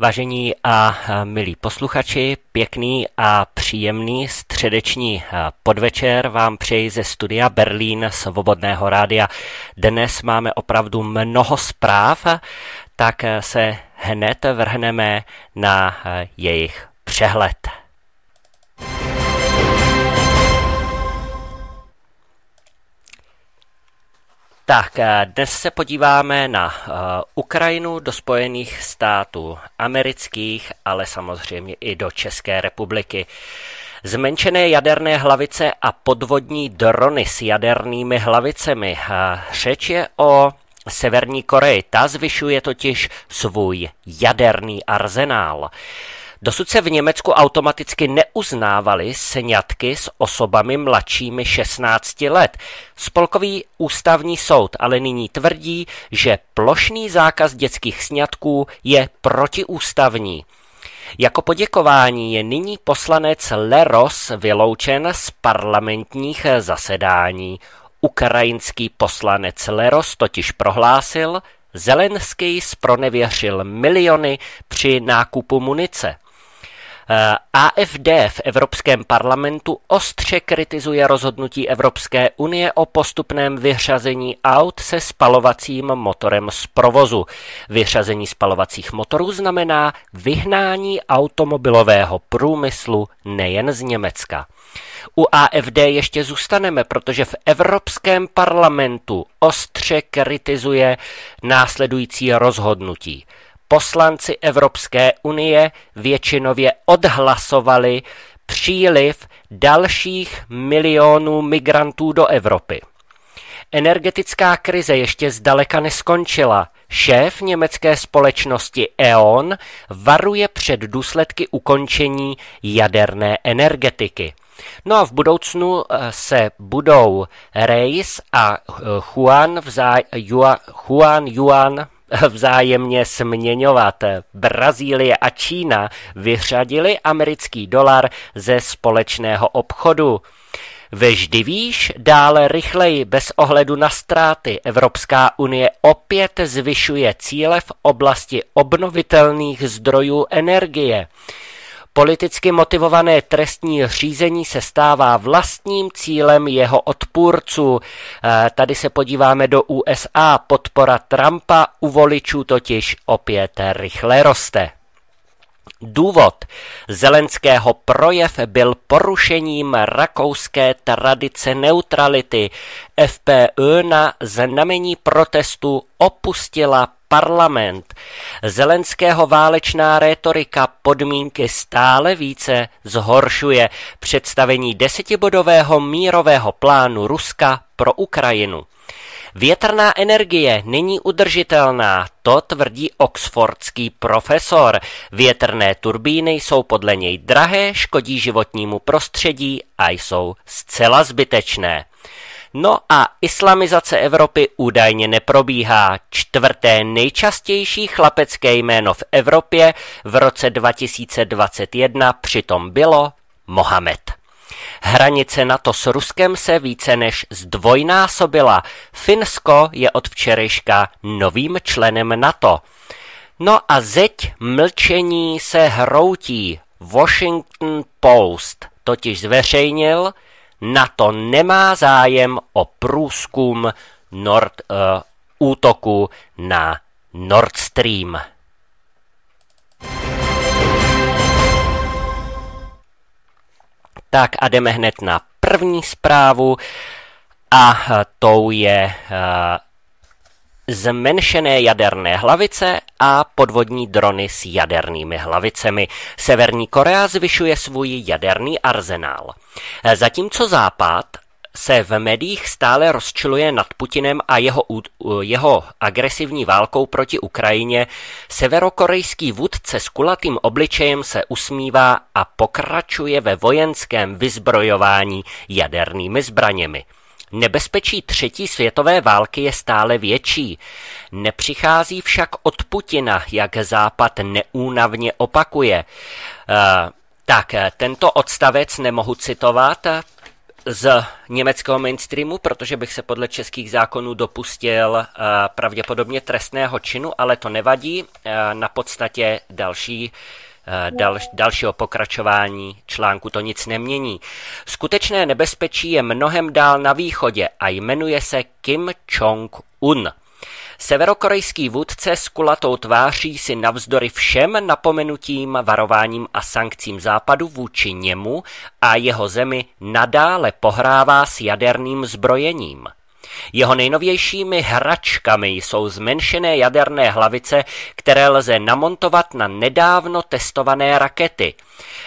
Vážení a milí posluchači, pěkný a příjemný středeční podvečer vám přeji ze studia Berlín Svobodného rádia. Dnes máme opravdu mnoho zpráv, tak se hned vrhneme na jejich přehled. Tak, eh, dnes se podíváme na eh, Ukrajinu do Spojených států amerických, ale samozřejmě i do České republiky. Zmenšené jaderné hlavice a podvodní drony s jadernými hlavicemi. Eh, řeč je o Severní Koreji. Ta zvyšuje totiž svůj jaderný arzenál. Dosud se v Německu automaticky neuznávaly sňatky s osobami mladšími 16 let. Spolkový ústavní soud ale nyní tvrdí, že plošný zákaz dětských sňatků je protiústavní. Jako poděkování je nyní poslanec Leros vyloučen z parlamentních zasedání. Ukrajinský poslanec Leros totiž prohlásil, Zelenský spronevěřil miliony při nákupu munice. Eh, AFD v Evropském parlamentu ostře kritizuje rozhodnutí Evropské unie o postupném vyřazení aut se spalovacím motorem z provozu. Vyřazení spalovacích motorů znamená vyhnání automobilového průmyslu nejen z Německa. U AFD ještě zůstaneme, protože v Evropském parlamentu ostře kritizuje následující rozhodnutí poslanci Evropské unie většinově odhlasovali příliv dalších milionů migrantů do Evropy. Energetická krize ještě zdaleka neskončila. Šéf německé společnosti E.ON varuje před důsledky ukončení jaderné energetiky. No a v budoucnu eh, se budou Reis a eh, Juan, vzá, Juan, Juan, Juan vzájemně směňovat. Brazílie a Čína vyřadili americký dolar ze společného obchodu. Veždy výš dále rychleji bez ohledu na ztráty Evropská unie opět zvyšuje cíle v oblasti obnovitelných zdrojů energie. Politicky motivované trestní řízení se stává vlastním cílem jeho odpůrců. Eh, tady se podíváme do USA. Podpora Trumpa u voličů totiž opět rychle roste. Důvod Zelenského projev byl porušením rakouské tradice neutrality. FPÖ na znamení protestu opustila parlament. Zelenského válečná rétorika podmínky stále více zhoršuje představení desetibodového mírového plánu Ruska pro Ukrajinu. Větrná energie není udržitelná, to tvrdí oxfordský profesor. Větrné turbíny jsou podle něj drahé, škodí životnímu prostředí a jsou zcela zbytečné. No a islamizace Evropy údajně neprobíhá. Čtvrté nejčastější chlapecké jméno v Evropě v roce 2021 přitom bylo Mohamed. Hranice NATO s Ruskem se více než zdvojnásobila. Finsko je od včerejška novým členem NATO. No a zeď mlčení se hroutí. Washington Post totiž zveřejnil, NATO nemá zájem o průzkum Nord, uh, útoku na Nord Stream. Tak a jdeme hned na první zprávu a tou je uh, zmenšené jaderné hlavice a podvodní drony s jadernými hlavicemi. Severní Korea zvyšuje svůj jaderný arzenál. Zatímco Západ se v médiích stále rozčiluje nad Putinem a jeho, jeho agresivní válkou proti Ukrajině, severokorejský vůdce s kulatým obličejem se usmívá a pokračuje ve vojenském vyzbrojování jadernými zbraněmi. Nebezpečí třetí světové války je stále větší. Nepřichází však od Putina, jak Západ neúnavně opakuje. E, tak, eh, tento odstavec nemohu citovat, eh, z německého mainstreamu, protože bych se podle českých zákonů dopustil e, pravděpodobně trestného činu, ale to nevadí. E, na podstatě další Eh, dal, dalšího pokračování článku to nic nemění. Skutečné nebezpečí je mnohem dál na východě a jmenuje se Kim Jong-un. Severokorejský vůdce s kulatou tváří si navzdory všem napomenutím, varováním a sankcím západu vůči němu a jeho zemi nadále pohrává s jaderným zbrojením – jeho nejnovějšími hračkami jsou zmenšené jaderné hlavice, které lze namontovat na nedávno testované rakety.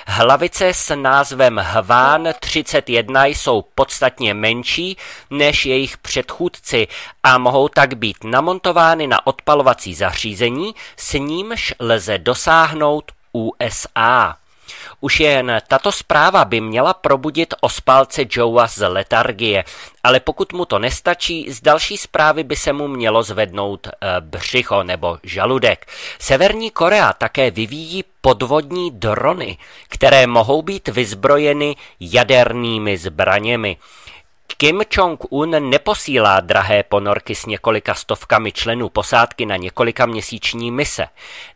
Hlavice s názvem Hván 31 jsou podstatně menší než jejich předchůdci a mohou tak být namontovány na odpalovací zařízení, s nímž lze dosáhnout USA. Už jen tato zpráva by měla probudit ospálce Joea z letargie, ale pokud mu to nestačí, z další zprávy by se mu mělo zvednout eh, břicho nebo žaludek. Severní Korea také vyvíjí podvodní drony, které mohou být vyzbrojeny jadernými zbraněmi. Kim Jong-un neposílá drahé ponorky s několika stovkami členů posádky na několika měsíční mise.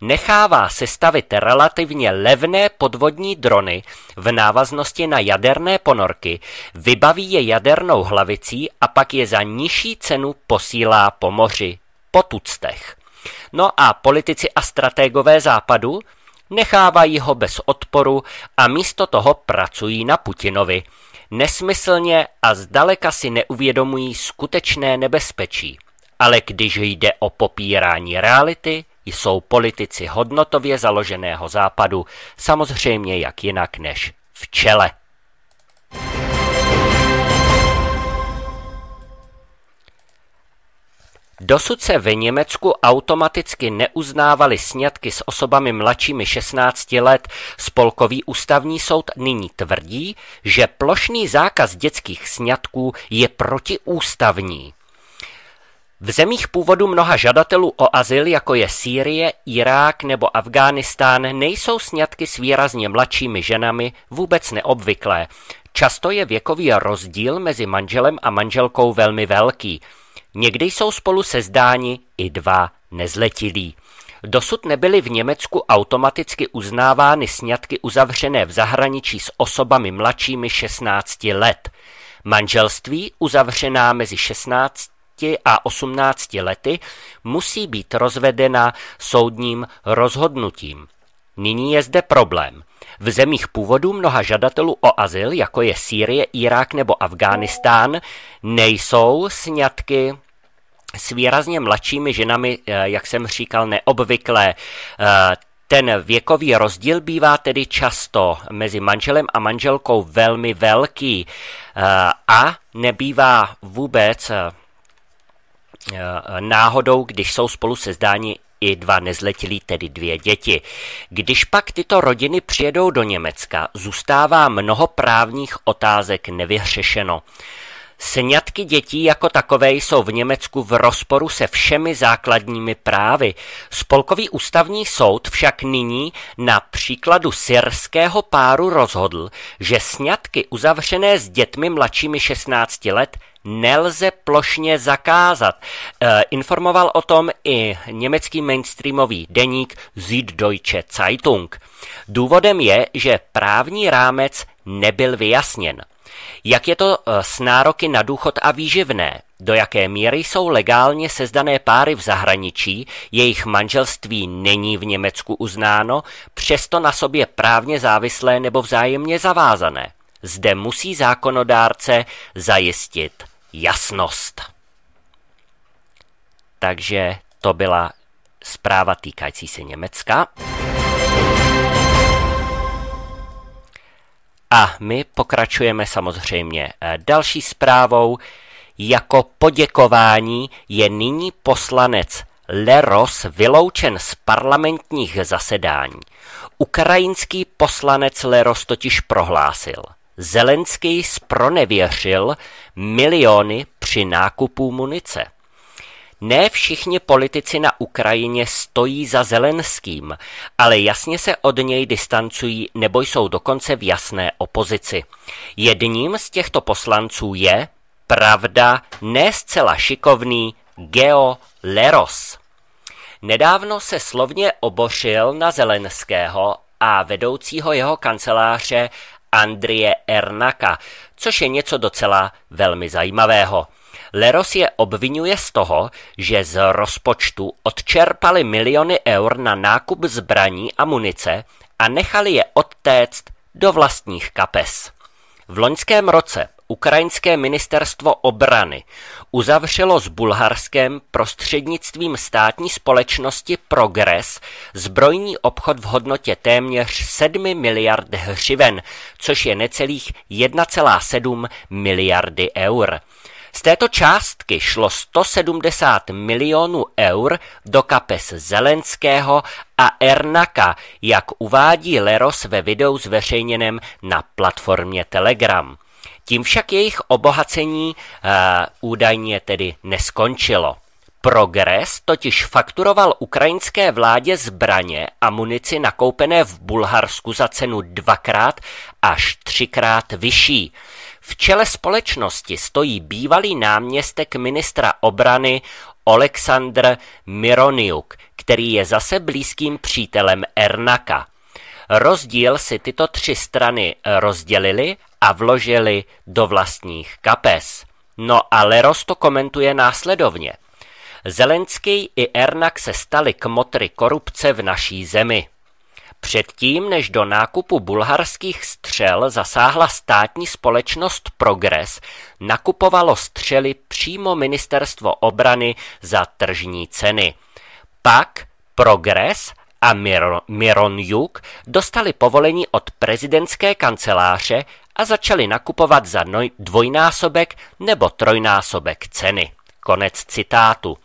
Nechává sestavit relativně levné podvodní drony v návaznosti na jaderné ponorky, vybaví je jadernou hlavicí a pak je za nižší cenu posílá po moři, po tuctech. No a politici a strategové západu nechávají ho bez odporu a místo toho pracují na Putinovi – nesmyslně a zdaleka si neuvědomují skutečné nebezpečí. Ale když jde o popírání reality, jsou politici hodnotově založeného západu samozřejmě jak jinak než v čele. Dosud se v Německu automaticky neuznávaly sňatky s osobami mladšími 16 let. Spolkový ústavní soud nyní tvrdí, že plošný zákaz dětských sňatků je protiústavní. V zemích původu mnoha žadatelů o azyl, jako je Sýrie, Irák nebo Afghánistán, nejsou sňatky s výrazně mladšími ženami vůbec neobvyklé. Často je věkový rozdíl mezi manželem a manželkou velmi velký. Někdy jsou spolu sezdáni i dva nezletilí. Dosud nebyly v Německu automaticky uznávány sňatky uzavřené v zahraničí s osobami mladšími 16 let. Manželství uzavřená mezi 16 a 18 lety musí být rozvedena soudním rozhodnutím. Nyní je zde problém. V zemích původu mnoha žadatelů o azyl, jako je Sýrie, Irák nebo Afghánistán, nejsou sňatky s výrazně mladšími ženami, eh, jak jsem říkal, neobvyklé. Eh, ten věkový rozdíl bývá tedy často mezi manželem a manželkou velmi velký eh, a nebývá vůbec náhodou, když jsou spolu sezdáni i dva nezletilí, tedy dvě děti. Když pak tyto rodiny přijedou do Německa, zůstává mnoho právních otázek nevyřešeno. Sňatky dětí jako takové jsou v Německu v rozporu se všemi základními právy. Spolkový ústavní soud však nyní na příkladu syrského páru rozhodl, že sňatky uzavřené s dětmi mladšími 16 let nelze plošně zakázat. E, informoval o tom i německý mainstreamový deník Süddeutsche Zeitung. Důvodem je, že právní rámec nebyl vyjasněn. Jak je to eh, s nároky na důchod a výživné? Do jaké míry jsou legálně sezdané páry v zahraničí, jejich manželství není v Německu uznáno, přesto na sobě právně závislé nebo vzájemně zavázané? Zde musí zákonodárce zajistit jasnost. Takže to byla zpráva týkající se Německa. A my pokračujeme samozřejmě eh, další zprávou. Jako poděkování je nyní poslanec Leros vyloučen z parlamentních zasedání. Ukrajinský poslanec Leros totiž prohlásil. Zelenský spronevěřil miliony při nákupu munice. Ne všichni politici na Ukrajině stojí za Zelenským, ale jasně se od něj distancují nebo jsou dokonce v jasné opozici. Jedním z těchto poslanců je, pravda, ne zcela šikovný Geo Leros. Nedávno se slovně obošil na Zelenského a vedoucího jeho kanceláře Andrie Ernaka, což je něco docela velmi zajímavého. Leros je obvinuje z toho, že z rozpočtu odčerpali miliony eur na nákup zbraní a munice a nechali je odtéct do vlastních kapes. V loňském roce ukrajinské ministerstvo obrany uzavřelo s Bulharskem prostřednictvím státní společnosti Progres zbrojní obchod v hodnotě téměř 7 miliard hřiven, což je necelých 1,7 miliardy eur. Z této částky šlo 170 milionů eur do kapes Zelenského a Ernaka, jak uvádí Leros ve videu zveřejněném na platformě Telegram. Tím však jejich obohacení uh, údajně tedy neskončilo. Progres totiž fakturoval ukrajinské vládě zbraně a munici nakoupené v Bulharsku za cenu dvakrát až třikrát vyšší. V čele společnosti stojí bývalý náměstek ministra obrany Oleksandr Mironiuk, který je zase blízkým přítelem Ernaka. Rozdíl si tyto tři strany rozdělili a vložili do vlastních kapes. No a Leros to komentuje následovně. Zelenský i Ernak se stali kmotry korupce v naší zemi. Předtím, než do nákupu bulharských střel zasáhla státní společnost Progres, nakupovalo střely přímo ministerstvo obrany za tržní ceny. Pak Progres a Mir- Mironjuk dostali povolení od prezidentské kanceláře a začali nakupovat za dvojnásobek nebo trojnásobek ceny. Konec citátu.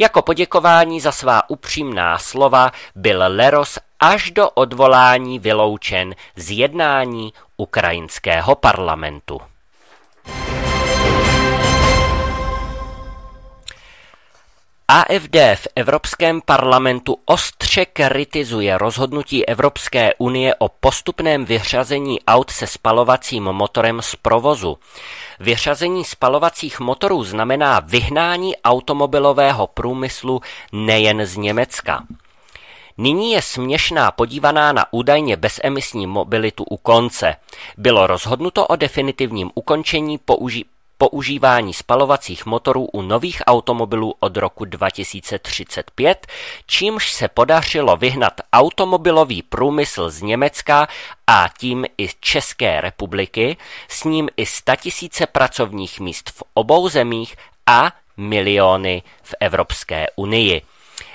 Jako poděkování za svá upřímná slova byl Leros až do odvolání vyloučen z jednání ukrajinského parlamentu. AfD v Evropském parlamentu ostře kritizuje rozhodnutí Evropské unie o postupném vyřazení aut se spalovacím motorem z provozu. Vyřazení spalovacích motorů znamená vyhnání automobilového průmyslu nejen z Německa. Nyní je směšná podívaná na údajně bezemisní mobilitu u konce. Bylo rozhodnuto o definitivním ukončení použití používání spalovacích motorů u nových automobilů od roku 2035, čímž se podařilo vyhnat automobilový průmysl z Německa a tím i z České republiky, s ním i statisíce pracovních míst v obou zemích a miliony v Evropské unii.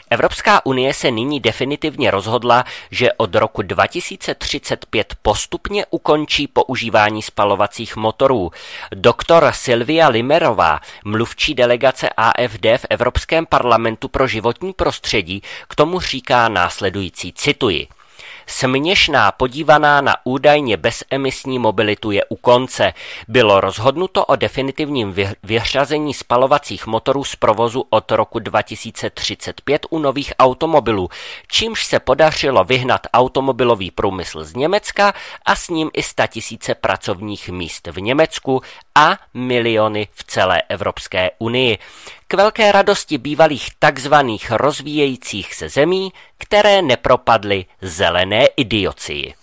Evropská unie se nyní definitivně rozhodla, že od roku 2035 postupně ukončí používání spalovacích motorů. Doktor Silvia Limerová, mluvčí delegace AFD v Evropském parlamentu pro životní prostředí, k tomu říká následující, cituji – Směšná podívaná na údajně bezemisní mobilitu je u konce. Bylo rozhodnuto o definitivním vyřazení spalovacích motorů z provozu od roku 2035 u nových automobilů, čímž se podařilo vyhnat automobilový průmysl z Německa a s ním i tisíce pracovních míst v Německu a miliony v celé Evropské unii k velké radosti bývalých takzvaných rozvíjejících se zemí, které nepropadly zelené idiocii.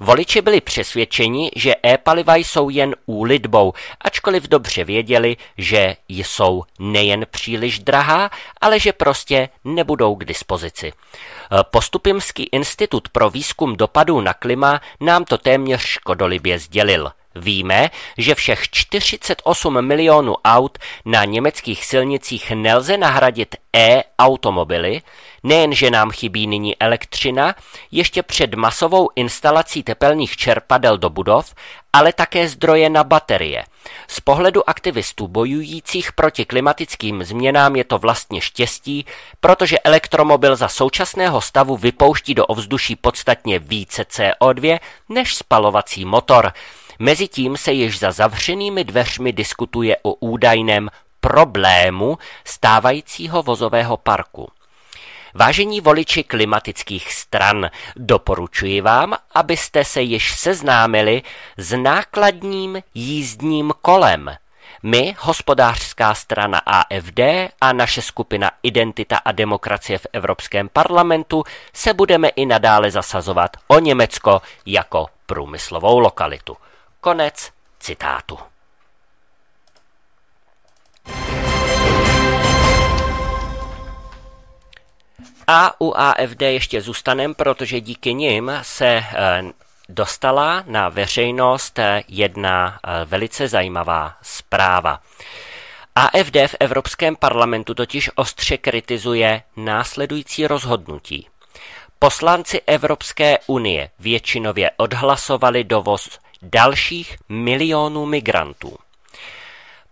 Voliči byli přesvědčeni, že e-paliva jsou jen úlitbou, ačkoliv dobře věděli, že jsou nejen příliš drahá, ale že prostě nebudou k dispozici. Postupimský institut pro výzkum dopadů na klima nám to téměř škodolibě sdělil. Víme, že všech 48 milionů aut na německých silnicích nelze nahradit e-automobily, nejenže nám chybí nyní elektřina, ještě před masovou instalací tepelných čerpadel do budov, ale také zdroje na baterie. Z pohledu aktivistů bojujících proti klimatickým změnám je to vlastně štěstí, protože elektromobil za současného stavu vypouští do ovzduší podstatně více CO2 než spalovací motor – Mezitím se již za zavřenými dveřmi diskutuje o údajném problému stávajícího vozového parku. Vážení voliči klimatických stran, doporučuji vám, abyste se již seznámili s nákladním jízdním kolem. My, hospodářská strana AFD a naše skupina Identita a demokracie v Evropském parlamentu se budeme i nadále zasazovat o Německo jako průmyslovou lokalitu. Konec citátu. A u AFD ještě zůstanem, protože díky nim se eh, dostala na veřejnost eh, jedna eh, velice zajímavá zpráva. AFD v Evropském parlamentu totiž ostře kritizuje následující rozhodnutí. Poslanci Evropské unie většinově odhlasovali dovoz dalších milionů migrantů.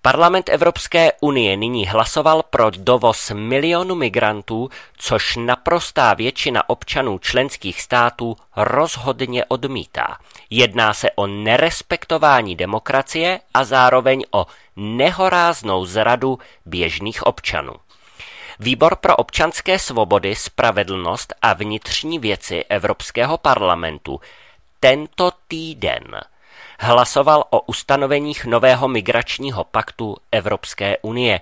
Parlament Evropské unie nyní hlasoval pro dovoz milionu migrantů, což naprostá většina občanů členských států rozhodně odmítá. Jedná se o nerespektování demokracie a zároveň o nehoráznou zradu běžných občanů. Výbor pro občanské svobody, spravedlnost a vnitřní věci Evropského parlamentu tento týden hlasoval o ustanoveních nového migračního paktu Evropské unie.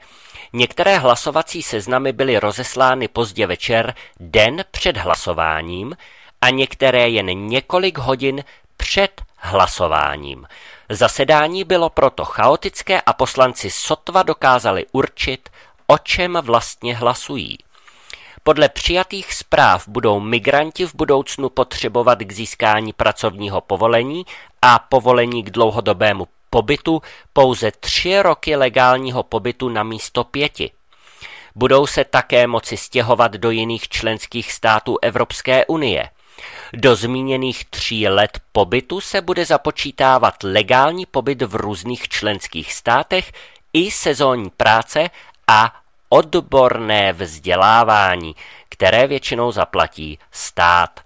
Některé hlasovací seznamy byly rozeslány pozdě večer, den před hlasováním, a některé jen několik hodin před hlasováním. Zasedání bylo proto chaotické a poslanci sotva dokázali určit, o čem vlastně hlasují. Podle přijatých zpráv budou migranti v budoucnu potřebovat k získání pracovního povolení a povolení k dlouhodobému pobytu pouze tři roky legálního pobytu na místo pěti. Budou se také moci stěhovat do jiných členských států Evropské unie. Do zmíněných tří let pobytu se bude započítávat legální pobyt v různých členských státech i sezónní práce a odborné vzdělávání, které většinou zaplatí stát.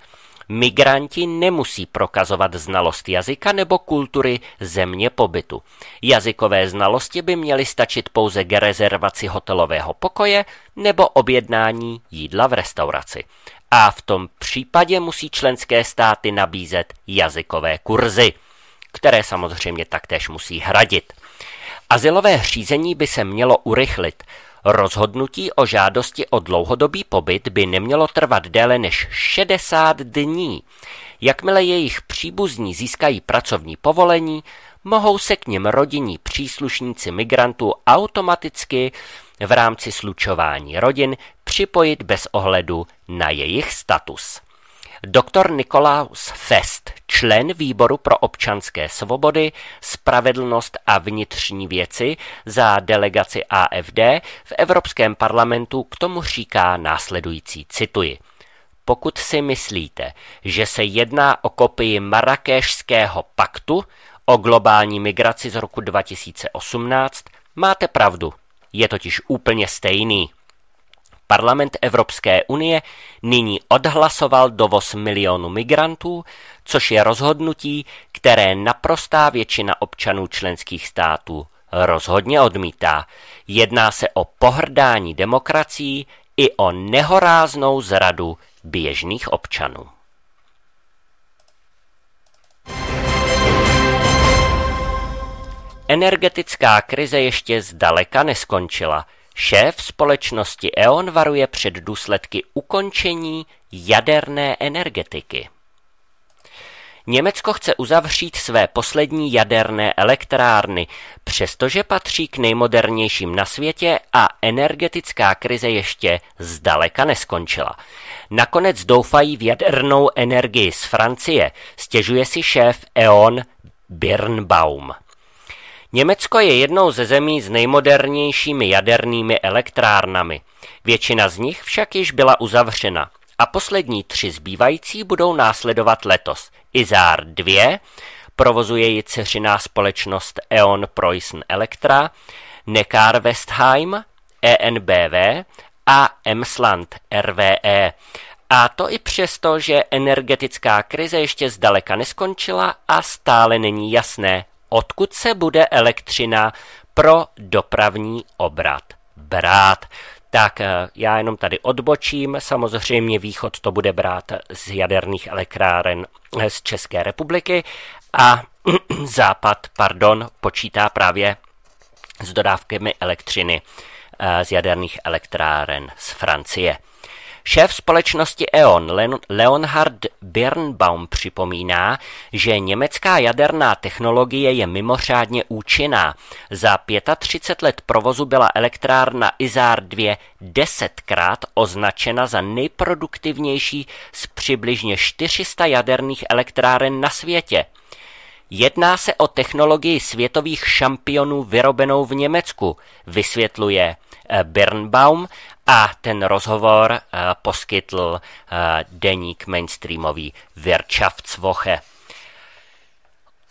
Migranti nemusí prokazovat znalost jazyka nebo kultury země pobytu. Jazykové znalosti by měly stačit pouze k rezervaci hotelového pokoje nebo objednání jídla v restauraci. A v tom případě musí členské státy nabízet jazykové kurzy, které samozřejmě taktéž musí hradit. Azylové řízení by se mělo urychlit. Rozhodnutí o žádosti o dlouhodobý pobyt by nemělo trvat déle než 60 dní. Jakmile jejich příbuzní získají pracovní povolení, mohou se k něm rodinní příslušníci migrantů automaticky v rámci slučování rodin připojit bez ohledu na jejich status. Doktor Nikolaus Fest, člen výboru pro občanské svobody, spravedlnost a vnitřní věci za delegaci AFD v Evropském parlamentu k tomu říká následující, cituji. Pokud si myslíte, že se jedná o kopii Marrakešského paktu, o globální migraci z roku 2018, máte pravdu. Je totiž úplně stejný parlament Evropské unie nyní odhlasoval dovoz milionu migrantů, což je rozhodnutí, které naprostá většina občanů členských států rozhodně odmítá. Jedná se o pohrdání demokracií i o nehoráznou zradu běžných občanů. Energetická krize ještě zdaleka neskončila – Šéf společnosti E.ON varuje před důsledky ukončení jaderné energetiky. Německo chce uzavřít své poslední jaderné elektrárny, přestože patří k nejmodernějším na světě a energetická krize ještě zdaleka neskončila. Nakonec doufají v jadernou energii z Francie, stěžuje si šéf E.ON Birnbaum. Německo je jednou ze zemí s nejmodernějšími jadernými elektrárnami. Většina z nich však již byla uzavřena a poslední tři zbývající budou následovat letos. Izár 2, provozuje ji ceřiná společnost E.ON Preussen Elektra, Neckar Westheim, ENBV a Emsland RWE. A to i přesto, že energetická krize ještě zdaleka neskončila a stále není jasné, odkud se bude elektřina pro dopravní obrat brát. Tak eh, já jenom tady odbočím, samozřejmě východ to bude brát z jaderných elektráren eh, z České republiky a západ, pardon, počítá právě s dodávkami elektřiny eh, z jaderných elektráren z Francie. Šéf společnosti E.ON Leonhard Birnbaum připomíná, že německá jaderná technologie je mimořádně účinná. Za 35 let provozu byla elektrárna Izar 2 desetkrát označena za nejproduktivnější z přibližně 400 jaderných elektráren na světě. Jedná se o technologii světových šampionů vyrobenou v Německu, vysvětluje eh, Birnbaum a ten rozhovor eh, poskytl eh, deník mainstreamový Wirtschaftswoche.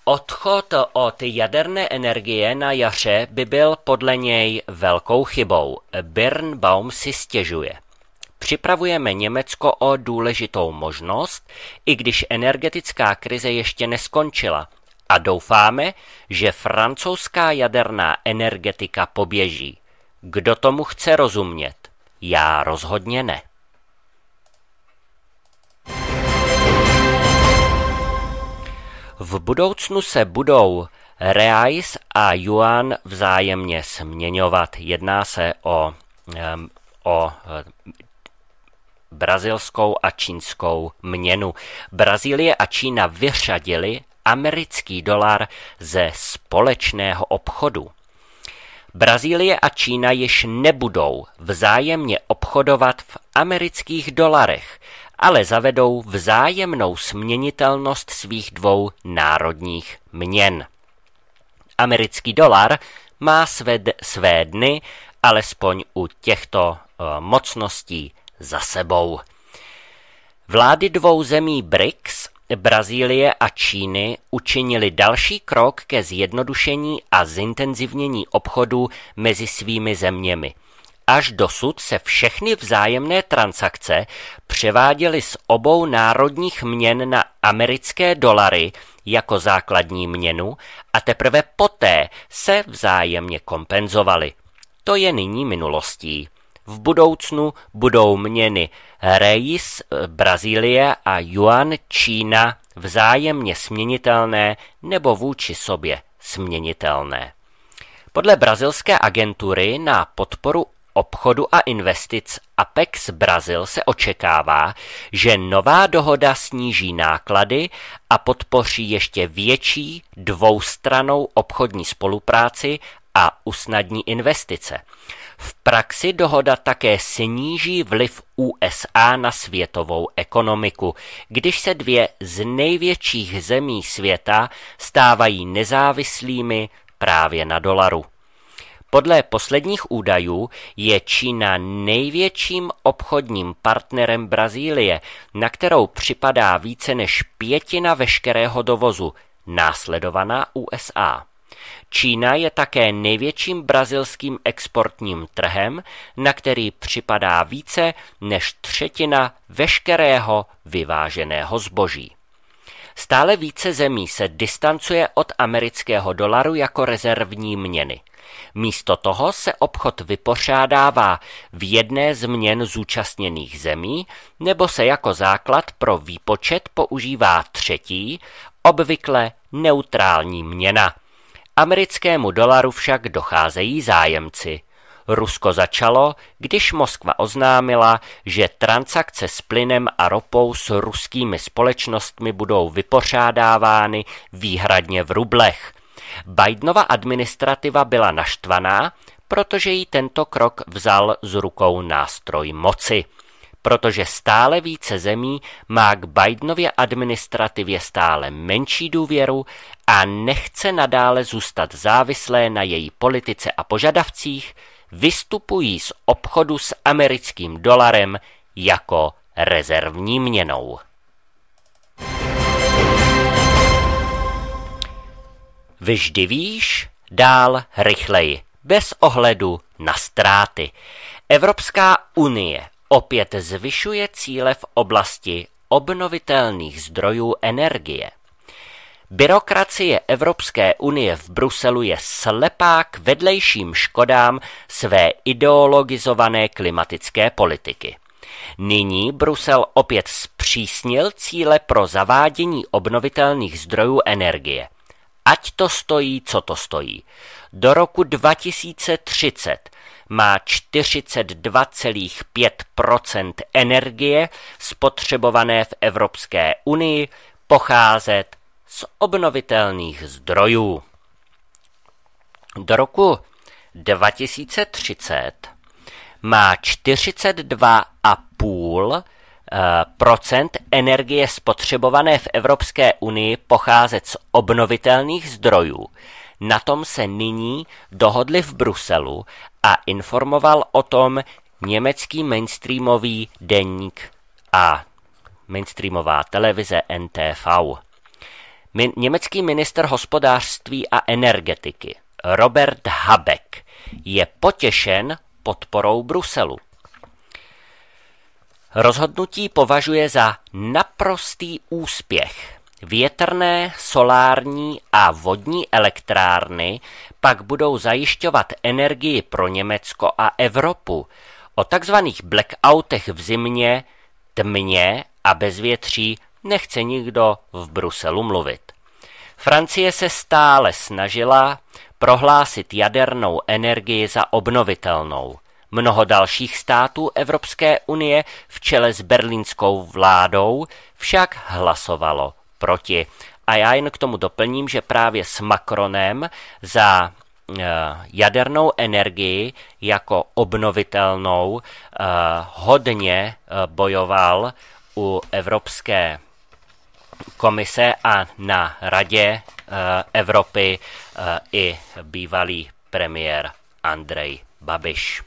Odchod od jaderné energie na jaře by byl podle něj velkou chybou. Birnbaum si stěžuje. Připravujeme Německo o důležitou možnost, i když energetická krize ještě neskončila – a doufáme, že francouzská jaderná energetika poběží. Kdo tomu chce rozumět? Já rozhodně ne. V budoucnu se budou reais a yuan vzájemně směňovat. Jedná se o, o brazilskou a čínskou měnu. Brazílie a Čína vyřadili americký dolar ze společného obchodu. Brazílie a Čína již nebudou vzájemně obchodovat v amerických dolarech, ale zavedou vzájemnou směnitelnost svých dvou národních měn. Americký dolar má své, své dny alespoň u těchto eh, mocností za sebou. Vlády dvou zemí BRICS Brazílie a Číny učinily další krok ke zjednodušení a zintenzivnění obchodu mezi svými zeměmi. Až dosud se všechny vzájemné transakce převáděly z obou národních měn na americké dolary jako základní měnu a teprve poté se vzájemně kompenzovaly. To je nyní minulostí. V budoucnu budou měny reis eh, Brazílie a yuan Čína vzájemně směnitelné nebo vůči sobě směnitelné. Podle brazilské agentury na podporu obchodu a investic Apex Brazil se očekává, že nová dohoda sníží náklady a podpoří ještě větší dvoustranou obchodní spolupráci a usnadní investice. V praxi dohoda také sníží vliv USA na světovou ekonomiku, když se dvě z největších zemí světa stávají nezávislými právě na dolaru. Podle posledních údajů je Čína největším obchodním partnerem Brazílie, na kterou připadá více než pětina veškerého dovozu, následovaná USA. Čína je také největším brazilským exportním trhem, na který připadá více než třetina veškerého vyváženého zboží. Stále více zemí se distancuje od amerického dolaru jako rezervní měny. Místo toho se obchod vypořádává v jedné z měn zúčastněných zemí nebo se jako základ pro výpočet používá třetí, obvykle neutrální měna – americkému dolaru však docházejí zájemci. Rusko začalo, když Moskva oznámila, že transakce s plynem a ropou s ruskými společnostmi budou vypořádávány výhradně v rublech. Bidenova administrativa byla naštvaná, protože jí tento krok vzal z rukou nástroj moci protože stále více zemí má k Bidenově administrativě stále menší důvěru a nechce nadále zůstat závislé na její politice a požadavcích, vystupují z obchodu s americkým dolarem jako rezervní měnou. Vždy víš, dál rychleji, bez ohledu na ztráty. Evropská unie opět zvyšuje cíle v oblasti obnovitelných zdrojů energie. Byrokracie Evropské unie v Bruselu je slepá k vedlejším škodám své ideologizované klimatické politiky. Nyní Brusel opět zpřísnil cíle pro zavádění obnovitelných zdrojů energie. Ať to stojí, co to stojí. Do roku 2030 má 42,5 energie spotřebované v Evropské unii pocházet z obnovitelných zdrojů. Do roku 2030 má 42,5 eh, energie spotřebované v Evropské unii pocházet z obnovitelných zdrojů na tom se nyní dohodli v Bruselu a informoval o tom německý mainstreamový deník a mainstreamová televize NTV. Min- německý minister hospodářství a energetiky Robert Habeck je potěšen podporou Bruselu. Rozhodnutí považuje za naprostý úspěch Větrné, solární a vodní elektrárny pak budou zajišťovat energii pro Německo a Evropu. O takzvaných blackoutech v zimě, tmě a bezvětří nechce nikdo v Bruselu mluvit. Francie se stále snažila prohlásit jadernou energii za obnovitelnou. Mnoho dalších států Evropské unie v čele s berlínskou vládou však hlasovalo proti. A já jen k tomu doplním, že právě s Macronem za eh, jadernou energii jako obnovitelnou eh, hodně eh, bojoval u Evropské komise a na Radě Evropy i bývalý premiér Andrej Babiš.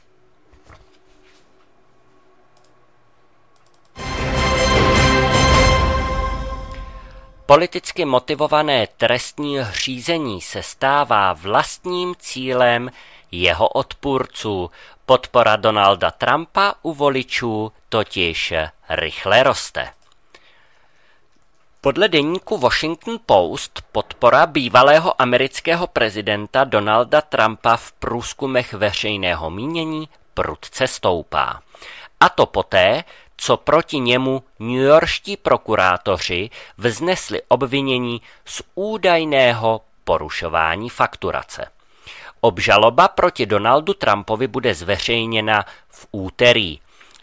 Politicky motivované trestní řízení se stává vlastním cílem jeho odpůrců. Podpora Donalda Trumpa u voličů totiž rychle roste. Podle deníku Washington Post podpora bývalého amerického prezidenta Donalda Trumpa v průzkumech veřejného mínění prudce stoupá. A to poté, co proti němu newyorští prokurátoři vznesli obvinění z údajného porušování fakturace. Obžaloba proti Donaldu Trumpovi bude zveřejněna v úterý.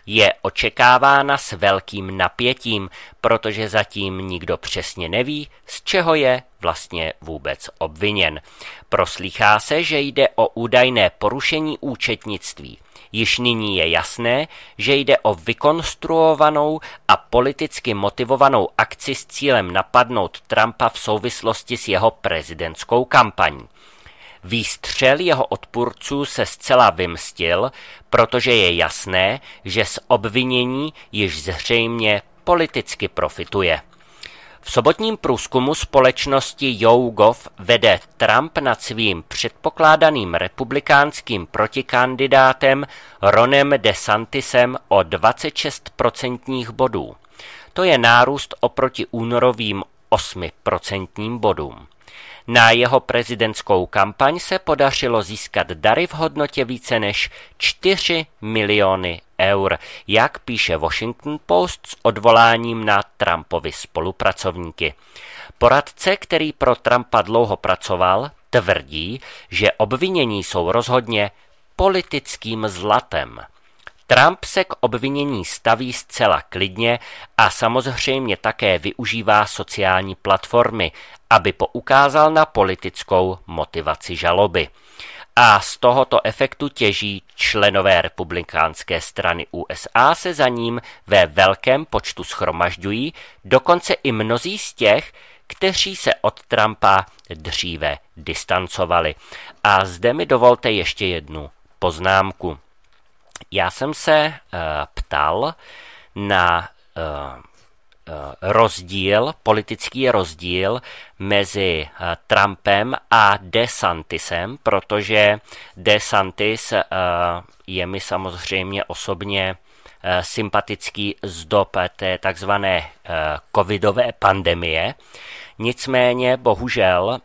Je očekávána s velkým napětím, protože zatím nikdo přesně neví, z čeho je vlastně vůbec obviněn. Proslýchá se, že jde o údajné porušení účetnictví – Již nyní je jasné, že jde o vykonstruovanou a politicky motivovanou akci s cílem napadnout Trumpa v souvislosti s jeho prezidentskou kampaní. Výstřel jeho odpůrců se zcela vymstil, protože je jasné, že z obvinění již zřejmě politicky profituje. V sobotním průzkumu společnosti YouGov vede Trump nad svým předpokládaným republikánským protikandidátem Ronem DeSantisem o 26% bodů. To je nárůst oproti únorovým 8% bodům. Na jeho prezidentskou kampaň se podařilo získat dary v hodnotě více než 4 miliony eur, jak píše Washington Post s odvoláním na Trumpovi spolupracovníky. Poradce, který pro Trumpa dlouho pracoval, tvrdí, že obvinění jsou rozhodně politickým zlatem. Trump se k obvinění staví zcela klidně a samozřejmě také využívá sociální platformy, aby poukázal na politickou motivaci žaloby. A z tohoto efektu těží členové republikánské strany USA se za ním ve velkém počtu schromažďují, dokonce i mnozí z těch, kteří se od Trumpa dříve distancovali. A zde mi dovolte ještě jednu poznámku já jsem se eh, ptal na eh, eh, rozdíl, politický rozdíl mezi Trumpem a DeSantisem, protože DeSantis je mi samozřejmě osobně sympatický z dob té takzvané covidové pandemie. Nicméně, bohužel,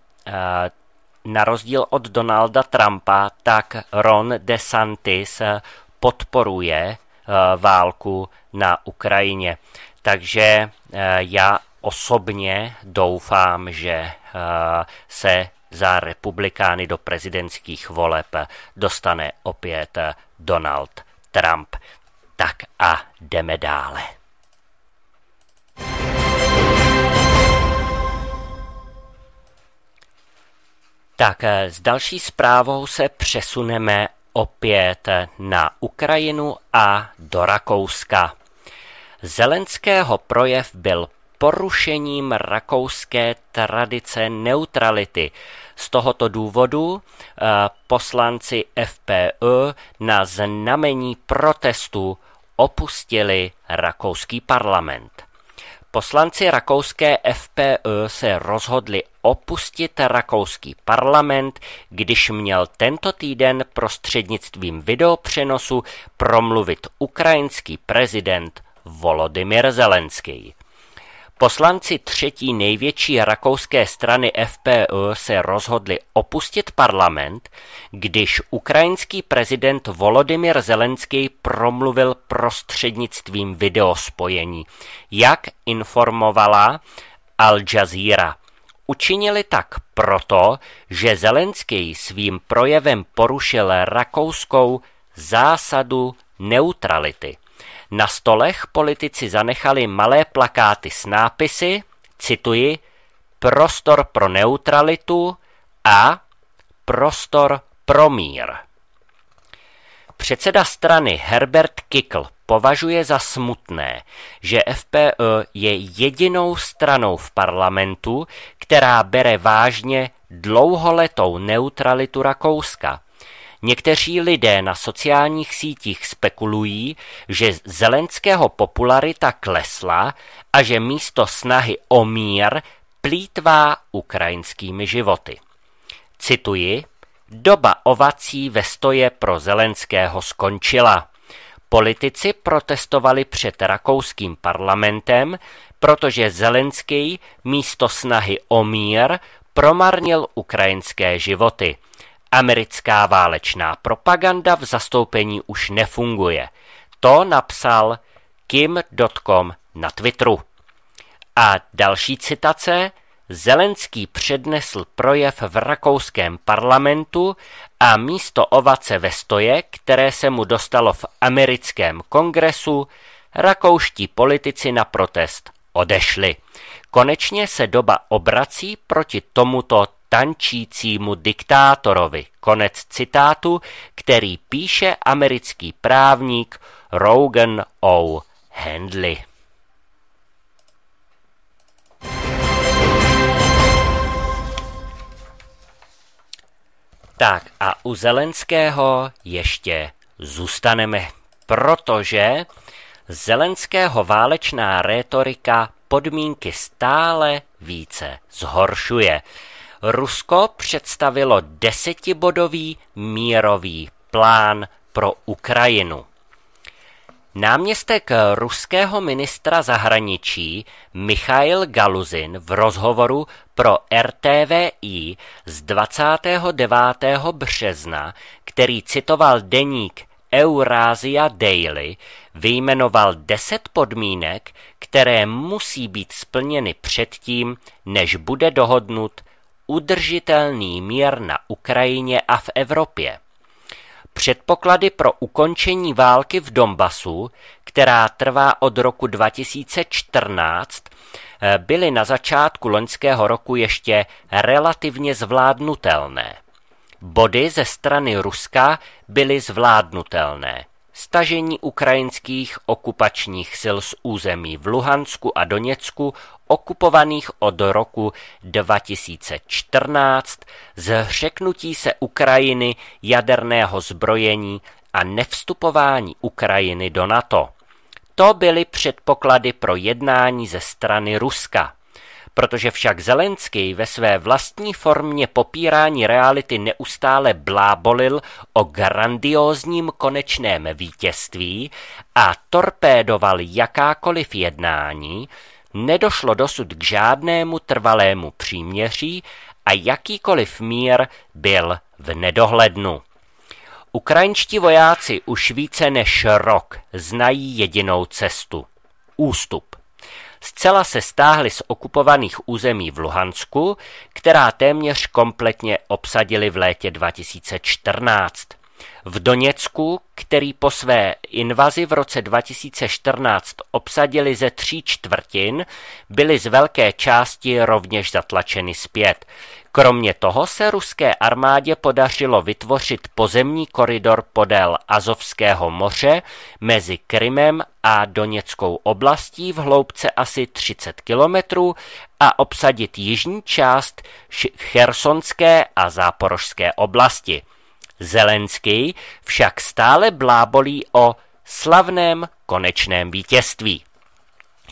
na rozdíl od Donalda Trumpa, tak Ron DeSantis podporuje eh, válku na Ukrajině. Takže eh, já osobně doufám, že eh, se za republikány do prezidentských voleb dostane opět Donald Trump. Tak a jdeme dále. Tak s další zprávou se přesuneme opět na Ukrajinu a do Rakouska. Zelenského projev byl porušením rakouské tradice neutrality. Z tohoto důvodu eh, poslanci FPÖ na znamení protestu opustili rakouský parlament. Poslanci rakouské FPÖ se rozhodli opustit rakouský parlament, když měl tento týden prostřednictvím videopřenosu promluvit ukrajinský prezident Volodymyr Zelenský. Poslanci třetí největší rakouské strany FPÖ se rozhodli opustit parlament, když ukrajinský prezident Volodymyr Zelenský promluvil prostřednictvím videospojení, jak informovala Al Jazeera. Učinili tak proto, že Zelenský svým projevem porušil rakouskou zásadu neutrality. Na stolech politici zanechali malé plakáty s nápisy, cituji, prostor pro neutralitu a prostor pro mír. Předseda strany Herbert Kickl považuje za smutné, že FPÖ je jedinou stranou v parlamentu, která bere vážně dlouholetou neutralitu Rakouska – Někteří lidé na sociálních sítích spekulují, že Zelenského popularita klesla a že místo snahy o mír plítvá ukrajinskými životy. Cituji, doba ovací ve stoje pro Zelenského skončila. Politici protestovali před rakouským parlamentem, protože Zelenský místo snahy o mír promarnil ukrajinské životy – Americká válečná propaganda v zastoupení už nefunguje. To napsal kim.com na Twitteru. A další citace. Zelenský přednesl projev v rakouském parlamentu a místo ovace ve stoje, které se mu dostalo v americkém kongresu, rakouští politici na protest odešli. Konečně se doba obrací proti tomuto tančícímu diktátorovi, konec citátu, který píše americký právník Rogan O. Handley. Tak a u Zelenského ještě zůstaneme, protože Zelenského válečná rétorika podmínky stále více zhoršuje. Rusko představilo desetibodový mírový plán pro Ukrajinu. Náměstek ruského ministra zahraničí Michail Galuzin v rozhovoru pro RTVI z 29. března, který citoval deník Eurasia Daily, vyjmenoval deset podmínek, které musí být splněny předtím, než bude dohodnut udržitelný mír na Ukrajině a v Evropě. Předpoklady pro ukončení války v Donbasu, která trvá od roku 2014, eh, byly na začátku loňského roku ještě relativně zvládnutelné. Body ze strany Ruska byly zvládnutelné stažení ukrajinských okupačních sil z území v Luhansku a Doněcku, okupovaných od roku 2014, zřeknutí se Ukrajiny jaderného zbrojení a nevstupování Ukrajiny do NATO. To byly předpoklady pro jednání ze strany Ruska. Protože však Zelenský ve své vlastní formě popírání reality neustále blábolil o grandiózním konečném vítězství a torpédoval jakákoliv jednání, nedošlo dosud k žádnému trvalému příměří a jakýkoliv mír byl v nedohlednu. Ukrajinští vojáci už více než rok znají jedinou cestu – ústup zcela se stáhly z okupovaných území v Luhansku, která téměř kompletně obsadili v létě 2014. V Doněcku, který po své invazi v roce 2014 obsadili ze tří čtvrtin, byly z velké části rovněž zatlačeny zpět. Kromě toho se ruské armádě podařilo vytvořit pozemní koridor podél Azovského moře mezi Krymem a Doněckou oblastí v hloubce asi 30 kilometrů a obsadit jižní část Chersonské a Záporožské oblasti. Zelenský však stále blábolí o slavném konečném vítězství.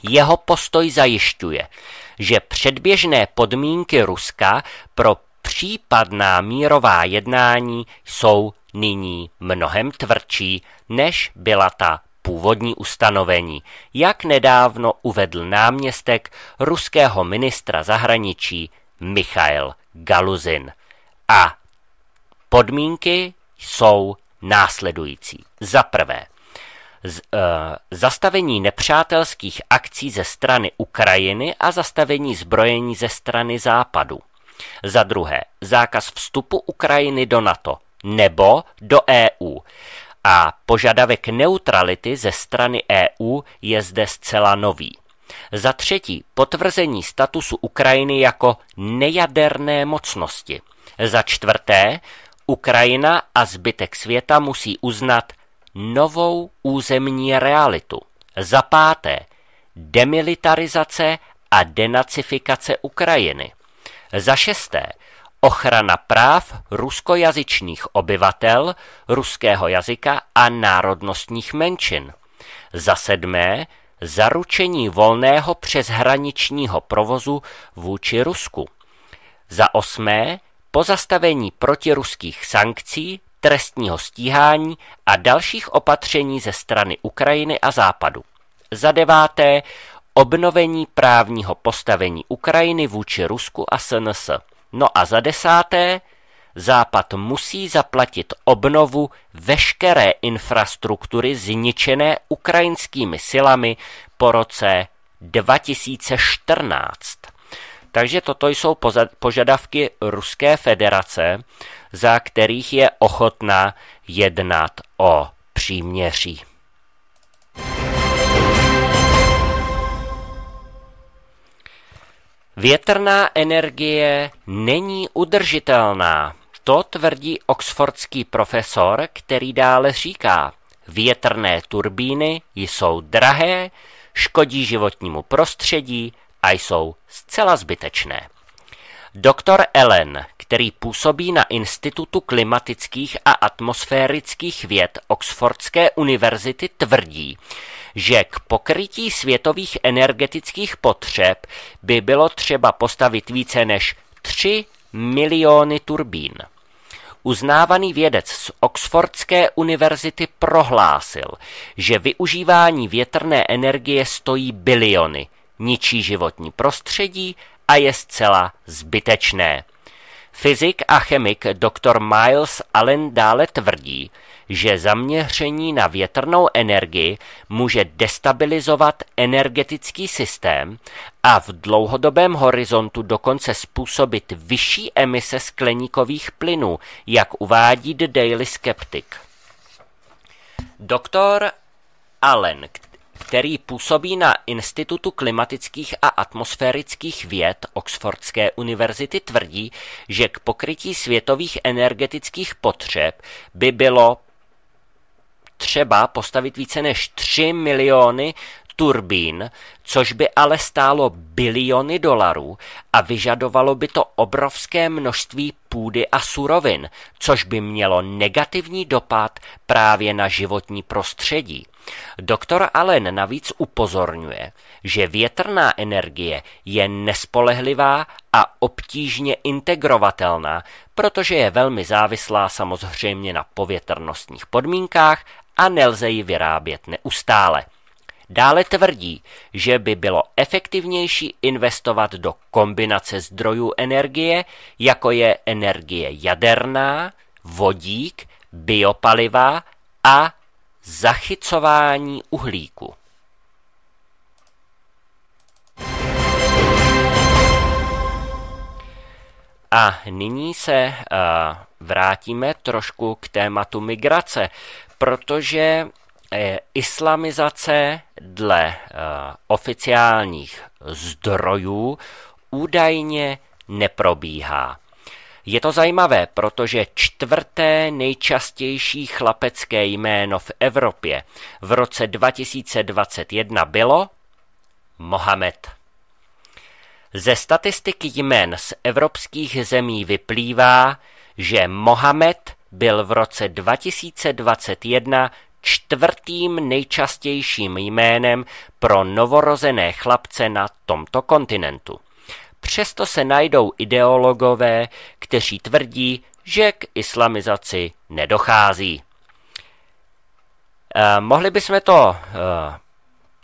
Jeho postoj zajišťuje – že předběžné podmínky Ruska pro případná mírová jednání jsou nyní mnohem tvrdší, než byla ta původní ustanovení, jak nedávno uvedl náměstek ruského ministra zahraničí Michail Galuzin. A podmínky jsou následující. Za prvé, z, e, zastavení nepřátelských akcí ze strany Ukrajiny a zastavení zbrojení ze strany Západu. Za druhé, zákaz vstupu Ukrajiny do NATO nebo do EU. A požadavek neutrality ze strany EU je zde zcela nový. Za třetí, potvrzení statusu Ukrajiny jako nejaderné mocnosti. Za čtvrté, Ukrajina a zbytek světa musí uznat novou územní realitu. Za páté, demilitarizace a denacifikace Ukrajiny. Za šesté, ochrana práv ruskojazyčných obyvatel, ruského jazyka a národnostních menšin. Za sedmé, zaručení volného přeshraničního provozu vůči Rusku. Za osmé, pozastavení protiruských sankcí trestního stíhání a dalších opatření ze strany Ukrajiny a Západu. Za deváté, obnovení právního postavení Ukrajiny vůči Rusku a SNS. No a za desáté, Západ musí zaplatit obnovu veškeré infrastruktury zničené ukrajinskými silami po roce 2014. Takže toto jsou požadavky Ruské federace, za kterých je ochotná jednat o příměří. Větrná energie není udržitelná. To tvrdí oxfordský profesor, který dále říká, větrné turbíny jsou drahé, škodí životnímu prostředí, a jsou zcela zbytečné. Doktor Ellen, který působí na Institutu klimatických a atmosférických věd Oxfordské univerzity, tvrdí, že k pokrytí světových energetických potřeb by bylo třeba postavit více než 3 miliony turbín. Uznávaný vědec z Oxfordské univerzity prohlásil, že využívání větrné energie stojí biliony – ničí životní prostředí a je zcela zbytečné. Fyzik a chemik dr. Miles Allen dále tvrdí, že zaměření na větrnou energii může destabilizovat energetický systém a v dlouhodobém horizontu dokonce způsobit vyšší emise skleníkových plynů, jak uvádí The Daily Skeptic. Doktor Allen, který působí na Institutu klimatických a atmosférických věd Oxfordské univerzity, tvrdí, že k pokrytí světových energetických potřeb by bylo třeba postavit více než 3 miliony turbín, což by ale stálo biliony dolarů a vyžadovalo by to obrovské množství půdy a surovin, což by mělo negativní dopad právě na životní prostředí. Doktor Allen navíc upozorňuje, že větrná energie je nespolehlivá a obtížně integrovatelná, protože je velmi závislá samozřejmě na povětrnostních podmínkách a nelze ji vyrábět neustále. Dále tvrdí, že by bylo efektivnější investovat do kombinace zdrojů energie, jako je energie jaderná, vodík, biopaliva a zachycování uhlíku. A nyní se uh, vrátíme trošku k tématu migrace, protože Eh, islamizace dle eh, oficiálních zdrojů údajně neprobíhá. Je to zajímavé, protože čtvrté nejčastější chlapecké jméno v Evropě v roce 2021 bylo Mohamed. Ze statistiky jmen z evropských zemí vyplývá, že Mohamed byl v roce 2021 čtvrtým nejčastějším jménem pro novorozené chlapce na tomto kontinentu. Přesto se najdou ideologové, kteří tvrdí, že k islamizaci nedochází. Eh, mohli bychom to eh,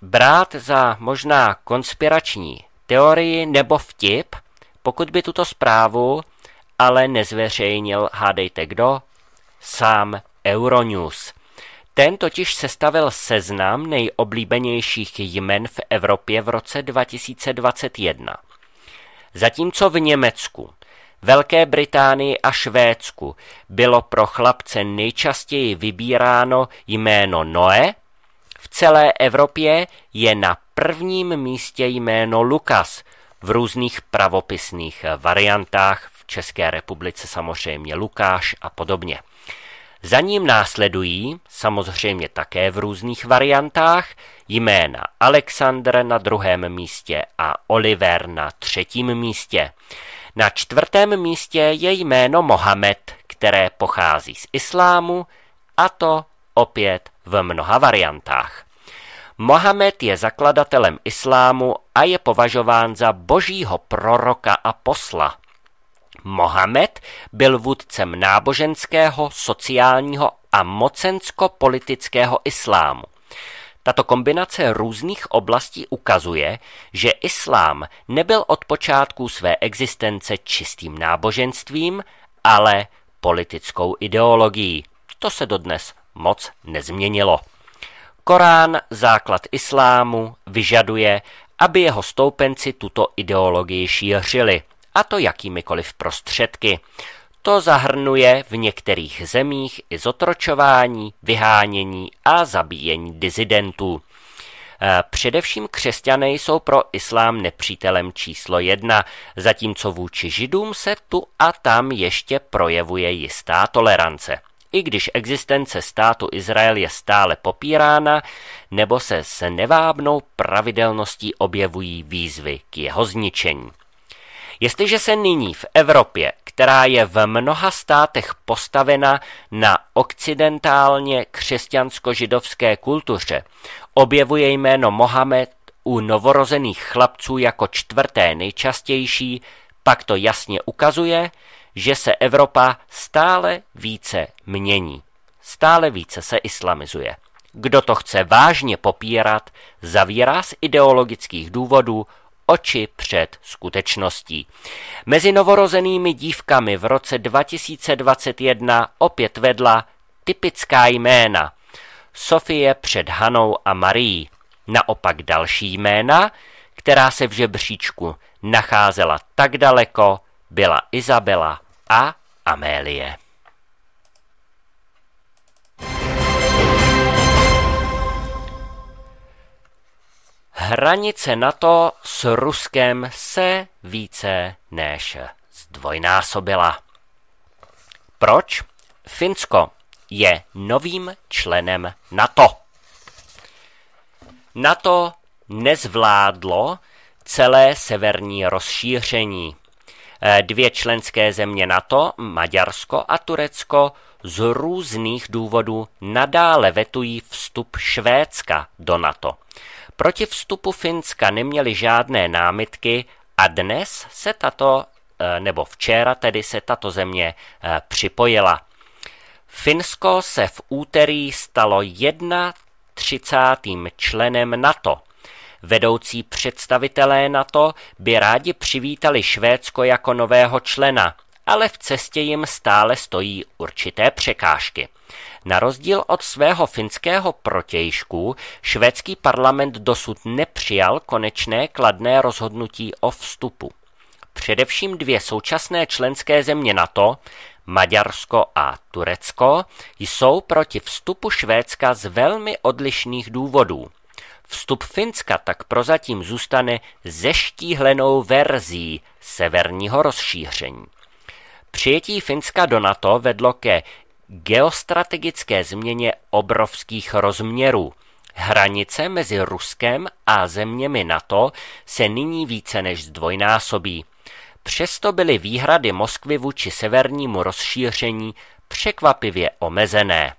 brát za možná konspirační teorii nebo vtip, pokud by tuto zprávu ale nezveřejnil, hádejte kdo, sám Euronews. Ten totiž sestavil seznam nejoblíbenějších jmen v Evropě v roce 2021. Zatímco v Německu, Velké Británii a Švédsku bylo pro chlapce nejčastěji vybíráno jméno Noe, v celé Evropě je na prvním místě jméno Lukas v různých pravopisných variantách, v České republice samozřejmě Lukáš a podobně. Za ním následují, samozřejmě také v různých variantách, jména Alexandr na druhém místě a Oliver na třetím místě. Na čtvrtém místě je jméno Mohamed, které pochází z islámu, a to opět v mnoha variantách. Mohamed je zakladatelem islámu a je považován za božího proroka a posla. Mohamed byl vůdcem náboženského, sociálního a mocensko-politického islámu. Tato kombinace různých oblastí ukazuje, že islám nebyl od počátku své existence čistým náboženstvím, ale politickou ideologií. To se dodnes moc nezměnilo. Korán, základ islámu, vyžaduje, aby jeho stoupenci tuto ideologii šířili – a to jakýmikoliv prostředky. To zahrnuje v některých zemích i zotročování, vyhánění a zabíjení dizidentů. E, především křesťané jsou pro islám nepřítelem číslo jedna, zatímco vůči židům se tu a tam ještě projevuje jistá tolerance. I když existence státu Izrael je stále popírána, nebo se s nevábnou pravidelností objevují výzvy k jeho zničení. Jestliže se nyní v Evropě, která je v mnoha státech postavena na okcidentálně křesťansko-židovské kultuře, objevuje jméno Mohamed u novorozených chlapců jako čtvrté nejčastější, pak to jasně ukazuje, že se Evropa stále více mění, stále více se islamizuje. Kdo to chce vážně popírat, zavírá z ideologických důvodů oči před skutečností. Mezi novorozenými dívkami v roce 2021 opět vedla typická jména. Sofie před Hanou a Marií. Naopak další jména, která se v žebříčku nacházela tak daleko, byla Izabela a Amélie. Hranice NATO s Ruskem se více než zdvojnásobila. Proč? Finsko je novým členem NATO. NATO nezvládlo celé severní rozšíření. Eh, dvě členské země NATO, Maďarsko a Turecko, z různých důvodů nadále vetují vstup Švédska do NATO. Proti vstupu Finska neměli žádné námitky a dnes se tato, eh, nebo včera tedy se tato země eh, připojila. Finsko se v úterý stalo 31. členem NATO. Vedoucí představitelé NATO by rádi přivítali Švédsko jako nového člena, ale v cestě jim stále stojí určité překážky. Na rozdíl od svého finského protějšku, švédský parlament dosud nepřijal konečné kladné rozhodnutí o vstupu. Především dvě současné členské země NATO, Maďarsko a Turecko, jsou proti vstupu Švédska z velmi odlišných důvodů. Vstup Finska tak prozatím zůstane zeštíhlenou verzí severního rozšíření. Přijetí Finska do NATO vedlo ke geostrategické změně obrovských rozměrů. Hranice mezi Ruskem a zeměmi NATO se nyní více než zdvojnásobí. Přesto byly výhrady Moskvy vůči severnímu rozšíření překvapivě omezené.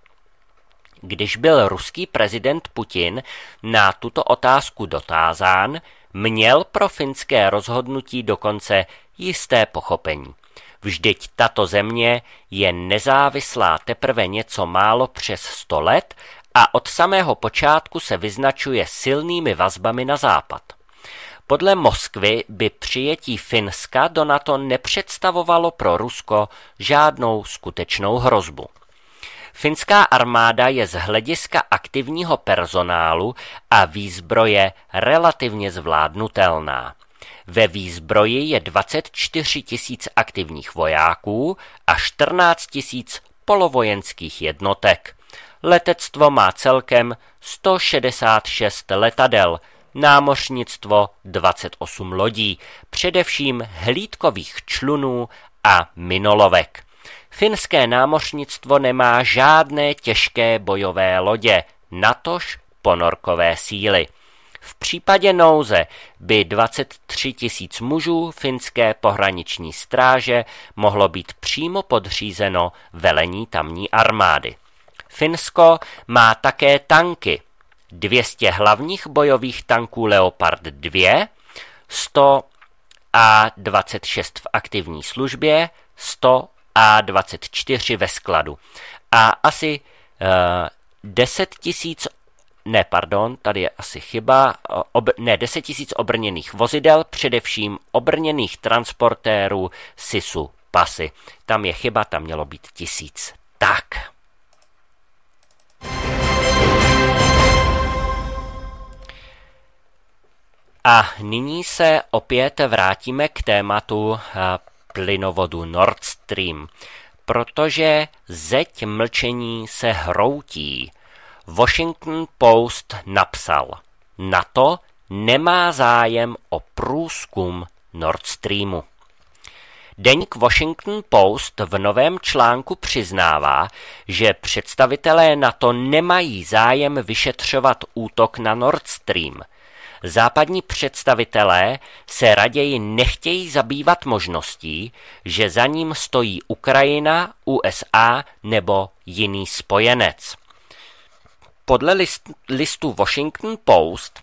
Když byl ruský prezident Putin na tuto otázku dotázán, měl pro finské rozhodnutí dokonce jisté pochopení. Vždyť tato země je nezávislá teprve něco málo přes sto let a od samého počátku se vyznačuje silnými vazbami na západ. Podle Moskvy by přijetí Finska do NATO nepředstavovalo pro Rusko žádnou skutečnou hrozbu. Finská armáda je z hlediska aktivního personálu a výzbroje relativně zvládnutelná. Ve výzbroji je 24 tisíc aktivních vojáků a 14 tisíc polovojenských jednotek. Letectvo má celkem 166 letadel, námořnictvo 28 lodí, především hlídkových člunů a minolovek. Finské námořnictvo nemá žádné těžké bojové lodě, natož ponorkové síly. V případě nouze by 23 tisíc mužů finské pohraniční stráže mohlo být přímo podřízeno velení tamní armády. Finsko má také tanky. 200 hlavních bojových tanků Leopard 2, 100 A26 v aktivní službě, 100 A24 ve skladu a asi e, eh, 10 ne, pardon, tady je asi chyba, ob, ne, 10 000 obrněných vozidel, především obrněných transportérů SISu pasy. Tam je chyba, tam mělo být tisíc. Tak. A nyní se opět vrátíme k tématu plynovodu Nord Stream, protože zeď mlčení se hroutí. Washington Post napsal, NATO nemá zájem o průzkum Nord Streamu. Deník Washington Post v novém článku přiznává, že představitelé NATO nemají zájem vyšetřovat útok na Nord Stream. Západní představitelé se raději nechtějí zabývat možností, že za ním stojí Ukrajina, USA nebo jiný spojenec. Podle list, listu Washington Post